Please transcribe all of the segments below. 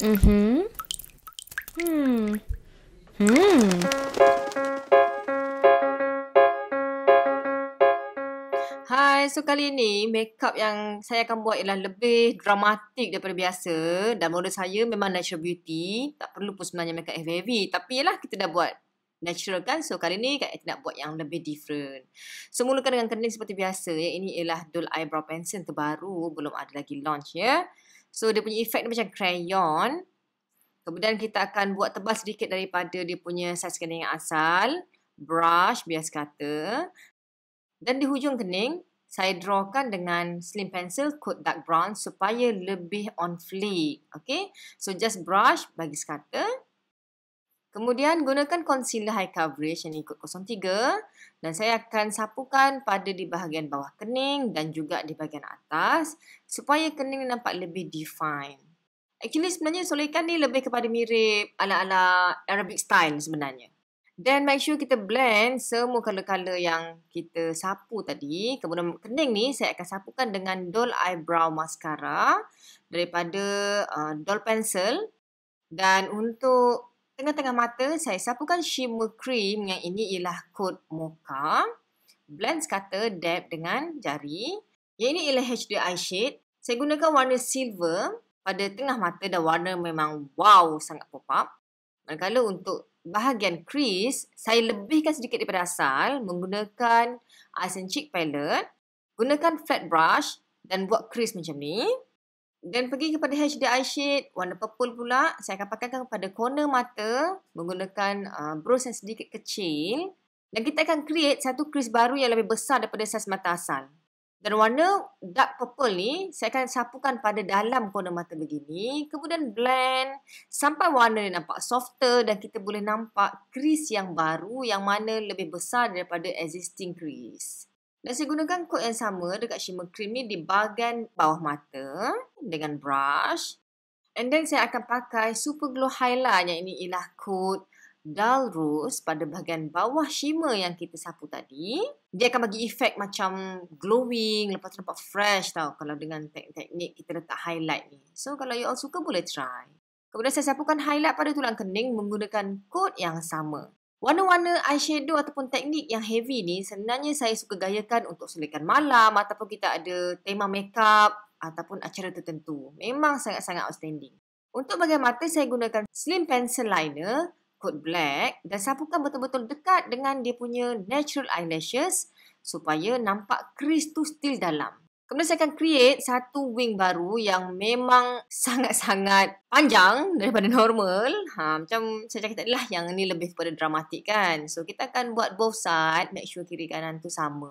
Mhm. Hm. Hm. Hai, so kali ni makeup yang saya akan buat ialah lebih dramatik daripada biasa dan model saya memang natural beauty, tak perlu pun sebenarnya makeup heavy, heavy tapi ialah kita dah buat natural kan so kali ni kita nak buat yang lebih different so mulakan dengan kening seperti biasa yang ini ialah dual eyebrow pencil terbaru belum ada lagi launch ya So dia punya efek dia macam crayon. Kemudian kita akan buat tebal sedikit daripada dia punya saiz kening asal. Brush bias kata. Dan di hujung kening, saya drawkan dengan slim pencil coat dark brown supaya lebih on fleek. Okay, so just brush bagi sekata. Kemudian gunakan concealer high coverage yang ikut 03 dan saya akan sapukan pada di bahagian bawah kening dan juga di bahagian atas supaya kening nampak lebih defined. Actually sebenarnya solekan ni lebih kepada mirip ala-ala Arabic style sebenarnya. Then make sure kita blend semua color-color yang kita sapu tadi. Kemudian kening ni saya akan sapukan dengan Doll Eyebrow Mascara daripada uh, Doll Pencil. Dan untuk Tengah-tengah mata, saya sapukan shimmer cream yang ini ialah kod Mocha. Blend kata dab dengan jari. Yang ini ialah HD Eye Shade. Saya gunakan warna silver pada tengah mata dan warna memang wow sangat pop up. Kalau untuk bahagian crease, saya lebihkan sedikit daripada asal menggunakan Eyes and Cheek Palette. Gunakan flat brush dan buat crease macam ni. Dan pergi kepada HD eyeshade warna purple pula, saya akan pakai kepada corner mata menggunakan uh, brush yang sedikit kecil. Dan kita akan create satu crease baru yang lebih besar daripada saiz mata asal. Dan warna dark purple ni, saya akan sapukan pada dalam corner mata begini. Kemudian blend sampai warna dia nampak softer dan kita boleh nampak crease yang baru yang mana lebih besar daripada existing crease. Dan saya gunakan kod yang sama dekat shimmer cream ni di bahagian bawah mata dengan brush. And then saya akan pakai super glow highlight yang ini ialah kod dull rose pada bahagian bawah shimmer yang kita sapu tadi. Dia akan bagi efek macam glowing, lepas tu nampak fresh tau kalau dengan teknik kita letak highlight ni. So kalau you all suka boleh try. Kemudian saya sapukan highlight pada tulang kening menggunakan kod yang sama. Warna-warna eyeshadow ataupun teknik yang heavy ni sebenarnya saya suka gayakan untuk selekan malam ataupun kita ada tema makeup ataupun acara tertentu. Memang sangat-sangat outstanding. Untuk bagian mata saya gunakan slim pencil liner coat black dan sapukan betul-betul dekat dengan dia punya natural eyelashes supaya nampak crease tu still dalam. Kemudian saya akan create satu wing baru yang memang sangat-sangat panjang daripada normal. Ha, macam saya cakap tadi lah, yang ni lebih kepada dramatik kan. So, kita akan buat both side, make sure kiri kanan tu sama.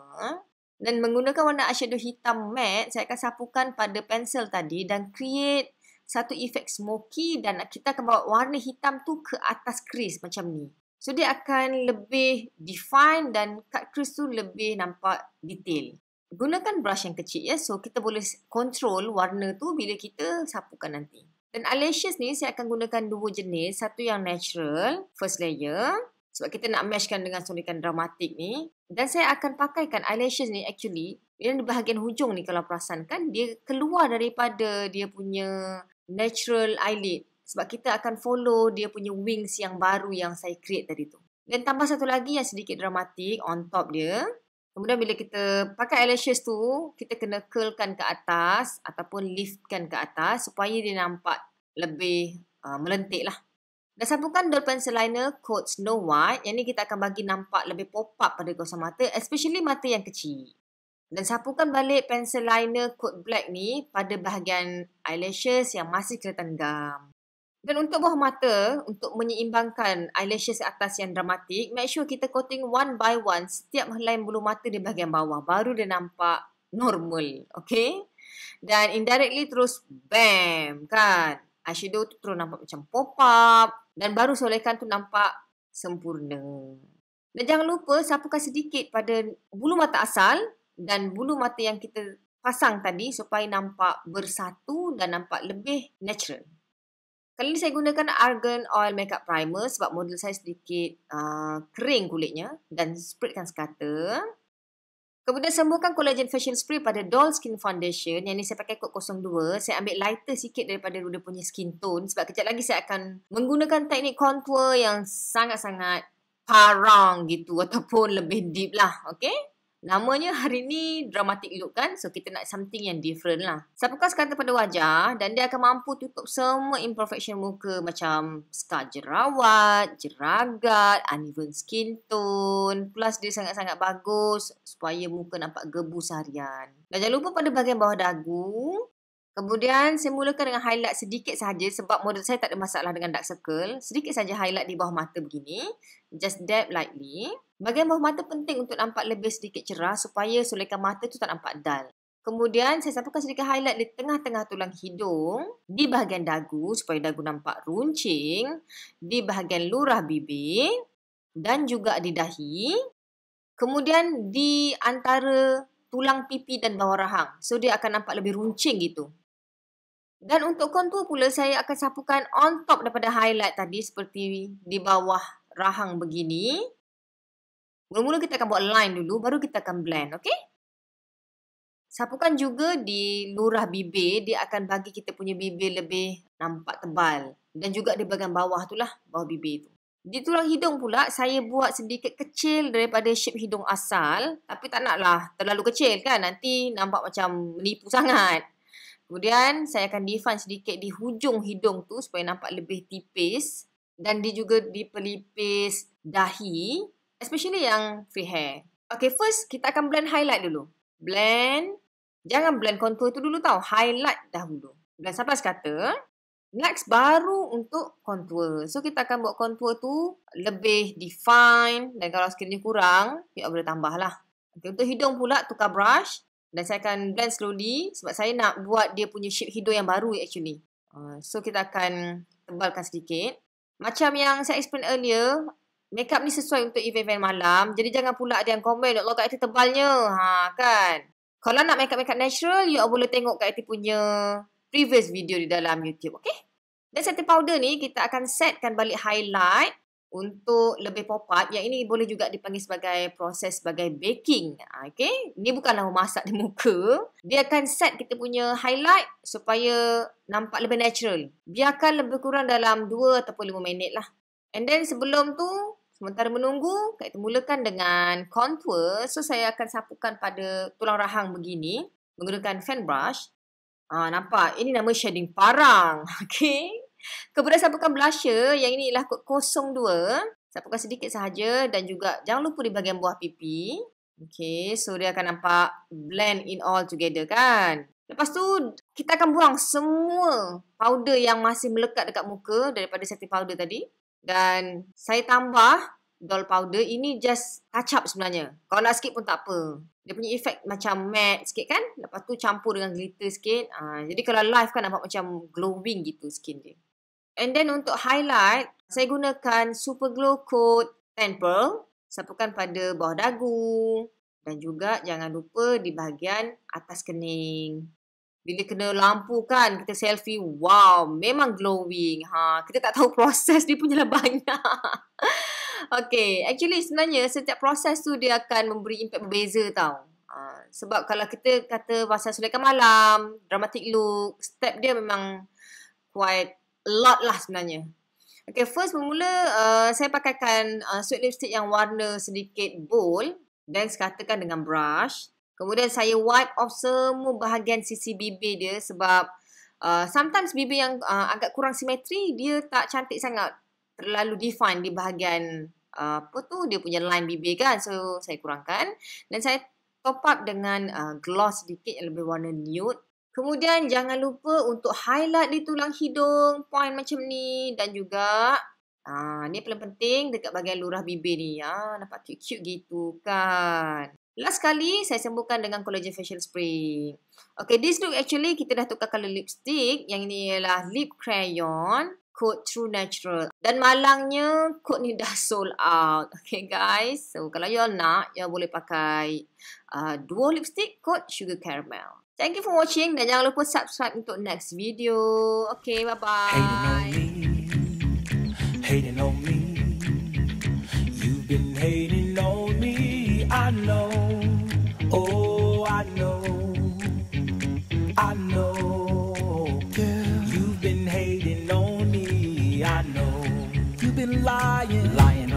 Dan menggunakan warna eyeshadow hitam matte, saya akan sapukan pada pensel tadi dan create satu efek smoky dan kita akan bawa warna hitam tu ke atas kris macam ni. So, dia akan lebih define dan kat crease tu lebih nampak detail gunakan brush yang kecil ya. So kita boleh control warna tu bila kita sapukan nanti. Dan eyelashes ni saya akan gunakan dua jenis. Satu yang natural, first layer. Sebab kita nak meshkan dengan sonikan dramatik ni. Dan saya akan pakaikan eyelashes ni actually. Yang di bahagian hujung ni kalau perasan kan. Dia keluar daripada dia punya natural eyelid. Sebab kita akan follow dia punya wings yang baru yang saya create tadi tu. Dan tambah satu lagi yang sedikit dramatik on top dia. Kemudian bila kita pakai eyelashes tu, kita kena curlkan ke atas ataupun liftkan ke atas supaya dia nampak lebih uh, melentik lah. Dan sambungkan dual pencil liner Coat Snow White. Yang ni kita akan bagi nampak lebih pop up pada kawasan mata, especially mata yang kecil. Dan sapukan balik pensel liner coat black ni pada bahagian eyelashes yang masih kelihatan gam. Dan untuk buah mata, untuk menyeimbangkan eyelashes atas yang dramatik, make sure kita coating one by one setiap helai bulu mata di bahagian bawah. Baru dia nampak normal. Okay? Dan indirectly terus bam kan. Eyeshadow tu terus nampak macam pop up. Dan baru solekan tu nampak sempurna. Dan jangan lupa sapukan sedikit pada bulu mata asal dan bulu mata yang kita pasang tadi supaya nampak bersatu dan nampak lebih natural. Kali ini saya gunakan Argan Oil Makeup Primer sebab model saya sedikit uh, kering kulitnya dan spritkan sekata. Kemudian sembuhkan collagen facial spray pada doll skin foundation. Yang ini saya pakai kod 02. Saya ambil lighter sikit daripada Ruda punya skin tone. Sebab kejap lagi saya akan menggunakan teknik contour yang sangat-sangat parang gitu. Ataupun lebih deep lah. Okay. Namanya hari ni dramatik look kan? So kita nak something yang different lah. Siapakah sekata pada wajah dan dia akan mampu tutup semua imperfection muka macam scar jerawat, jeragat, uneven skin tone. Plus dia sangat-sangat bagus supaya muka nampak gebu seharian. Dan jangan lupa pada bahagian bawah dagu, Kemudian saya mulakan dengan highlight sedikit saja sebab model saya tak ada masalah dengan dark circle. Sedikit saja highlight di bawah mata begini. Just dab lightly. Bagian bawah mata penting untuk nampak lebih sedikit cerah supaya sulaikan mata tu tak nampak dal. Kemudian saya sampaikan sedikit highlight di tengah-tengah tulang hidung, di bahagian dagu supaya dagu nampak runcing, di bahagian lurah bibir dan juga di dahi. Kemudian di antara tulang pipi dan bawah rahang. So dia akan nampak lebih runcing gitu. Dan untuk contour pula saya akan sapukan on top daripada highlight tadi seperti di bawah rahang begini. Mula-mula kita akan buat line dulu baru kita akan blend, okey? Sapukan juga di lurah bibir, dia akan bagi kita punya bibir lebih nampak tebal. Dan juga di bahagian bawah tu lah, bawah bibir tu. Di tulang hidung pula, saya buat sedikit kecil daripada shape hidung asal. Tapi tak naklah terlalu kecil kan, nanti nampak macam menipu sangat. Kemudian saya akan define sedikit di hujung hidung tu supaya nampak lebih tipis dan dia juga di pelipis dahi especially yang free hair. Okay first kita akan blend highlight dulu. Blend. Jangan blend contour tu dulu tau. Highlight dahulu. Blend sampai sekata. Next baru untuk contour. So kita akan buat contour tu lebih define dan kalau sekiranya kurang, kita ya boleh tambah lah. Okay, untuk hidung pula tukar brush dan saya akan blend slowly sebab saya nak buat dia punya shape hidung yang baru actually. Uh, so kita akan tebalkan sedikit. Macam yang saya explain earlier, makeup ni sesuai untuk event-event malam. Jadi jangan pula ada yang komen, Allah kat itu tebalnya. Ha, kan? Kalau nak makeup-makeup natural, you all boleh tengok kat itu punya previous video di dalam YouTube, okay? Dan setting powder ni, kita akan setkan balik highlight untuk lebih popat yang ini boleh juga dipanggil sebagai proses sebagai baking ah, okey ni bukanlah masak di muka dia akan set kita punya highlight supaya nampak lebih natural biarkan lebih kurang dalam 2 atau 5 minit lah and then sebelum tu sementara menunggu kita mulakan dengan contour so saya akan sapukan pada tulang rahang begini menggunakan fan brush Ah nampak ini nama shading parang okey Kemudian siapakan blusher, yang ini ialah kod 02. Sapukan sedikit sahaja dan juga jangan lupa di bahagian buah pipi. Okay, so dia akan nampak blend in all together kan. Lepas tu, kita akan buang semua powder yang masih melekat dekat muka daripada setting powder tadi. Dan saya tambah doll powder. Ini just touch up sebenarnya. Kalau nak skip pun tak apa. Dia punya efek macam matte sikit kan. Lepas tu campur dengan glitter sikit. Ha, jadi kalau live kan nampak macam glowing gitu skin dia. And then untuk highlight, saya gunakan Super Glow Coat Tan Pearl. Sapukan pada bawah dagu dan juga jangan lupa di bahagian atas kening. Bila kena lampu kan, kita selfie, wow, memang glowing. Ha, kita tak tahu proses dia punya lah banyak. okay, actually sebenarnya setiap proses tu dia akan memberi impact berbeza tau. Ha, sebab kalau kita kata pasal sulaikan malam, dramatic look, step dia memang quite lot lah sebenarnya. Okay, first bermula uh, saya pakaikan uh, sweet lipstick yang warna sedikit bold dan sekatakan dengan brush. Kemudian saya wipe off semua bahagian sisi bibir dia sebab uh, sometimes bibir yang uh, agak kurang simetri dia tak cantik sangat. Terlalu define di bahagian uh, apa tu dia punya line bibir kan. So saya kurangkan dan saya top up dengan uh, gloss sedikit yang lebih warna nude Kemudian jangan lupa untuk highlight di tulang hidung, point macam ni dan juga ah ni paling penting dekat bahagian lurah bibir ni. Ah nampak cute-cute gitu kan. Last kali saya sembuhkan dengan collagen facial spray. Okay, this look actually kita dah tukar color lipstick. Yang ini ialah lip crayon code True Natural. Dan malangnya code ni dah sold out. Okay guys, so kalau you nak, you boleh pakai uh, dua lipstick code Sugar Caramel. Thank you for watching dan jangan lupa subscribe untuk next video. Okay, bye-bye. Hating on me, hating on me, you've been hating on me, I know, oh I know, I know. You've been hating on me, I know, you've been lying, lying.